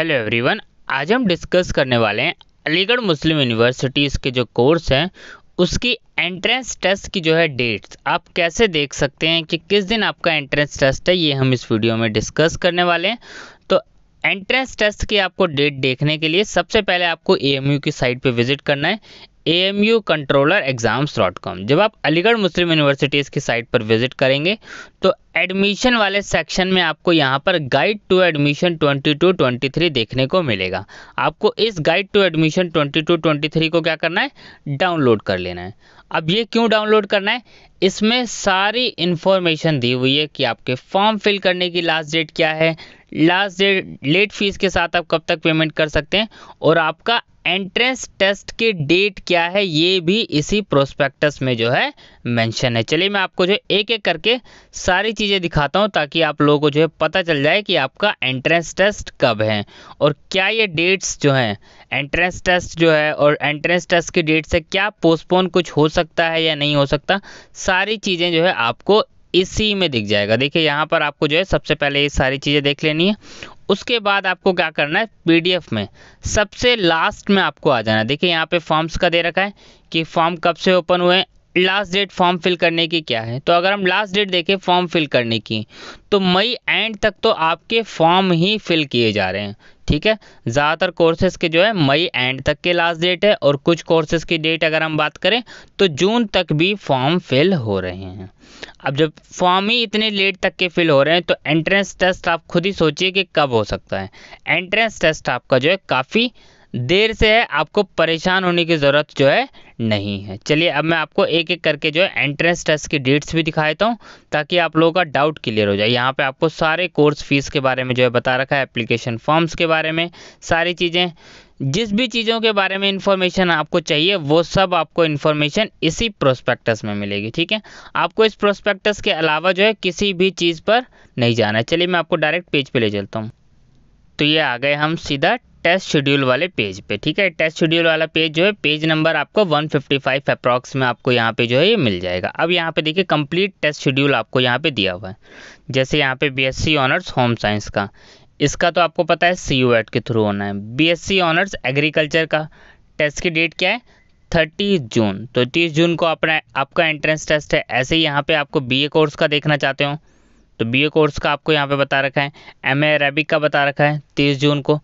hello everyone आज हम discuss करने वाले हैं अलीगढ़ मुस्लिम यूनिवर्सिटीज़ के जो कोर्स हैं उसकी एंट्रेंस टेस्ट की जो है डेट्स आप कैसे देख सकते हैं कि किस दिन आपका एंट्रेंस टेस्ट है ये हम इस वीडियो में डिस्कस करने वाले हैं तो एंट्रेंस टेस्ट की आपको डेट देखने के लिए सबसे पहले आपको ए की साइट पे विजिट करना है A M U controller exams dot com जब आप अलीगढ़ मुस्लिम यूनिवर्सिटीज़ की साइट पर विजिट करेंगे तो एडमिशन वाले सेक्शन में आपको यहाँ पर गाइड टू एडमिशन 22 23 देखने को मिलेगा आपको इस गाइड टू एडमिशन 22 23 को क्या करना है डाउनलोड कर लेना है अब ये क्यों डाउनलोड करना है इसमें सारी इन्फॉर्मेशन दी हुई है कि आपके फॉर्म फिल करने की लास्ट डेट क्या है लास्ट डेट लेट फीस के साथ आप कब तक पेमेंट कर सकते हैं और आपका एंट्रेंस टेस्ट के डेट क्या है ये भी इसी प्रोस्पेक्टस में जो है मेंशन है चलिए मैं आपको जो एक एक करके सारी चीज़ें दिखाता हूँ ताकि आप लोगों को जो है पता चल जाए कि आपका एंट्रेंस टेस्ट कब है और क्या ये डेट्स जो हैं एंट्रेंस टेस्ट जो है और एंट्रेंस टेस्ट की डेट से क्या पोस्टपोन कुछ हो सकता है या नहीं हो सकता सारी चीज़ें जो है आपको इसी में दिख जाएगा देखिए यहाँ पर आपको जो है सबसे पहले ये सारी चीज़ें देख लेनी है उसके बाद आपको क्या करना है पीडीएफ में सबसे लास्ट में आपको आ जाना है देखिए यहाँ पे फॉर्म्स का दे रखा है कि फॉर्म कब से ओपन हुए लास्ट डेट फॉर्म फिल करने की क्या है तो अगर हम लास्ट डेट देखें फॉर्म फिल करने की तो मई एंड तक तो आपके फॉर्म ही फिल किए जा रहे हैं ठीक है ज़्यादातर कोर्सेज के जो है मई एंड तक के लास्ट डेट है और कुछ कोर्सेज की डेट अगर हम बात करें तो जून तक भी फॉर्म फिल हो रहे हैं अब जब फॉर्म ही इतने लेट तक के फिल हो रहे हैं तो एंट्रेंस टेस्ट आप खुद ही सोचिए कि कब हो सकता है एंट्रेंस टेस्ट आपका जो है काफ़ी देर से है आपको परेशान होने की ज़रूरत जो है नहीं है चलिए अब मैं आपको एक एक करके जो है एंट्रेंस टेस्ट की डेट्स भी दिखा देता हूँ ताकि आप लोगों का डाउट क्लियर हो जाए यहाँ पे आपको सारे कोर्स फीस के बारे में जो है बता रखा है एप्लीकेशन फॉर्म्स के बारे में सारी चीज़ें जिस भी चीज़ों के बारे में इन्फॉर्मेशन आपको चाहिए वो सब आपको इन्फॉर्मेशन इसी प्रोस्पेक्टस में मिलेगी ठीक है आपको इस प्रोस्पेक्टस के अलावा जो है किसी भी चीज़ पर नहीं जाना है चलिए मैं आपको डायरेक्ट पेज पर ले चलता हूँ तो ये आ गए हम सीधा टेस्ट शेड्यूल वाले पेज पे ठीक है टेस्ट शेड्यूल वाला पेज जो है पेज नंबर आपको 155 अप्रॉक्स में आपको यहाँ पे जो है ये मिल जाएगा अब यहाँ पे देखिए कंप्लीट टेस्ट शेड्यूल आपको यहाँ पे दिया हुआ है जैसे यहाँ पे बीएससी ऑनर्स होम साइंस का इसका तो आपको पता है सी यू के थ्रू होना है बीएससी ऑनर्स एग्रीकल्चर का टेस्ट की डेट क्या है थर्टी जून तो तीस जून को अपना आपका एंट्रेंस टेस्ट है ऐसे ही यहाँ पर आपको बी कोर्स का देखना चाहते हो तो बीए कोर्स का आपको यहाँ पे बता रखा है एम ए अरेबिक का बता रखा है तीस जून को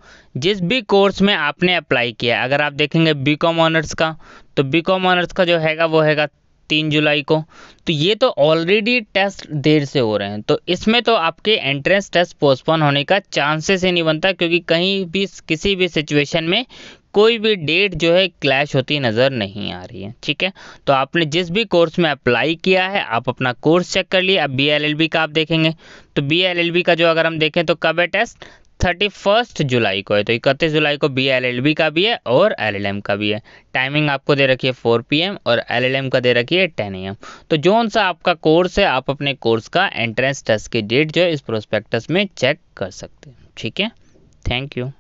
जिस भी कोर्स में आपने अप्लाई किया अगर आप देखेंगे बी कॉम ऑनर्स का तो बी कॉम ऑनर्स का जो हैगा वो हैगा तीन जुलाई को तो ये तो ऑलरेडी टेस्ट देर से हो रहे हैं तो इसमें तो आपके एंट्रेंस टेस्ट पोस्टपोन होने का चांसेस ही नहीं बनता क्योंकि कहीं भी किसी भी सिचुएशन में कोई भी डेट जो है क्लैश होती नज़र नहीं आ रही है ठीक है तो आपने जिस भी कोर्स में अप्लाई किया है आप अपना कोर्स चेक कर लिए अब बी का आप देखेंगे तो बी का जो अगर हम देखें तो कब है टेस्ट थर्टी फर्स्ट जुलाई को है तो इकतीस जुलाई को बी एल एल बी का भी है और एल एल एम का भी है टाइमिंग आपको दे रखी है फोर पी एम और एल एल एम का दे रखी है टेन ए एम तो जोन सा आपका कोर्स है आप अपने कोर्स का एंट्रेंस टेस्ट की डेट जो है इस प्रोस्पेक्टस में चेक कर सकते हैं ठीक है थैंक यू